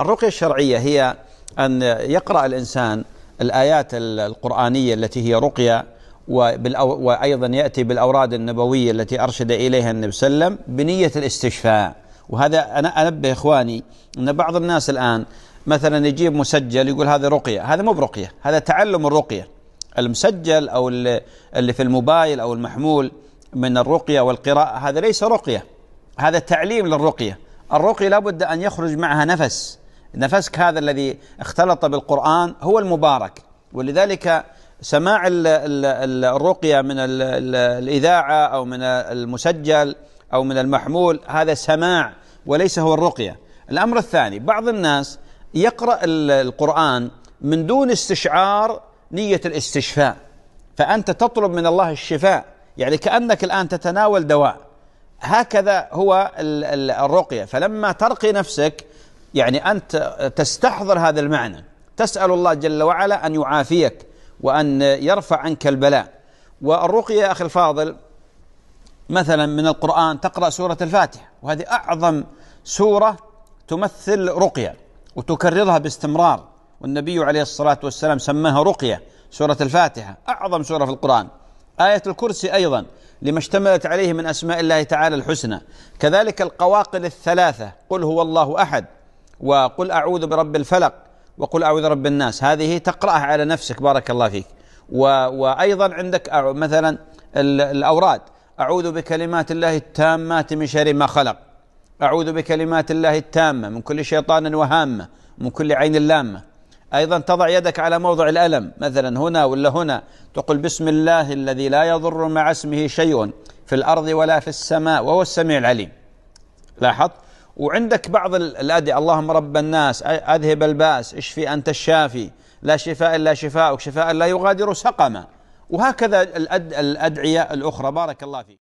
الرقية الشرعية هي أن يقرأ الإنسان الآيات القرآنية التي هي رقية وأيضا يأتي بالأوراد النبوية التي أرشد إليها النبي صلى الله عليه وسلم بنية الاستشفاء وهذا أنا أنبه إخواني أن بعض الناس الآن مثلا يجيب مسجل يقول هذا رقية هذا مو برقية هذا تعلم الرقية المسجل أو اللي في الموبايل أو المحمول من الرقية والقراءة هذا ليس رقية هذا تعليم للرقية الرقية لابد أن يخرج معها نفس نفسك هذا الذي اختلط بالقرآن هو المبارك ولذلك سماع الرقية من الإذاعة أو من المسجل أو من المحمول هذا سماع وليس هو الرقية الأمر الثاني بعض الناس يقرأ القرآن من دون استشعار نية الاستشفاء فأنت تطلب من الله الشفاء يعني كأنك الآن تتناول دواء هكذا هو الرقية فلما ترقي نفسك يعني أنت تستحضر هذا المعنى تسأل الله جل وعلا أن يعافيك وأن يرفع عنك البلاء والرقية يا أخي الفاضل مثلا من القرآن تقرأ سورة الفاتحة وهذه أعظم سورة تمثل رقية وتكررها باستمرار والنبي عليه الصلاة والسلام سماها رقية سورة الفاتحة أعظم سورة في القرآن آية الكرسي أيضا لما اشتملت عليه من أسماء الله تعالى الحسنى كذلك القواقل الثلاثة قل هو الله أحد وقل أعوذ برب الفلق وقل أعوذ برب الناس هذه تقرأها على نفسك بارك الله فيك و وأيضا عندك مثلا الأوراد أعوذ بكلمات الله التامات من شر ما خلق أعوذ بكلمات الله التامة من كل شيطان وهامة من كل عين لامة أيضا تضع يدك على موضع الألم مثلا هنا ولا هنا تقول بسم الله الذي لا يضر مع اسمه شيء في الأرض ولا في السماء وهو السميع العليم لاحظت وعندك بعض الأدعية اللهم رب الناس أذهب الباس اشفي أنت الشافي لا شفاء إلا شفاءك شفاء لا يغادر سقما وهكذا الأدعية الأخرى بارك الله فيك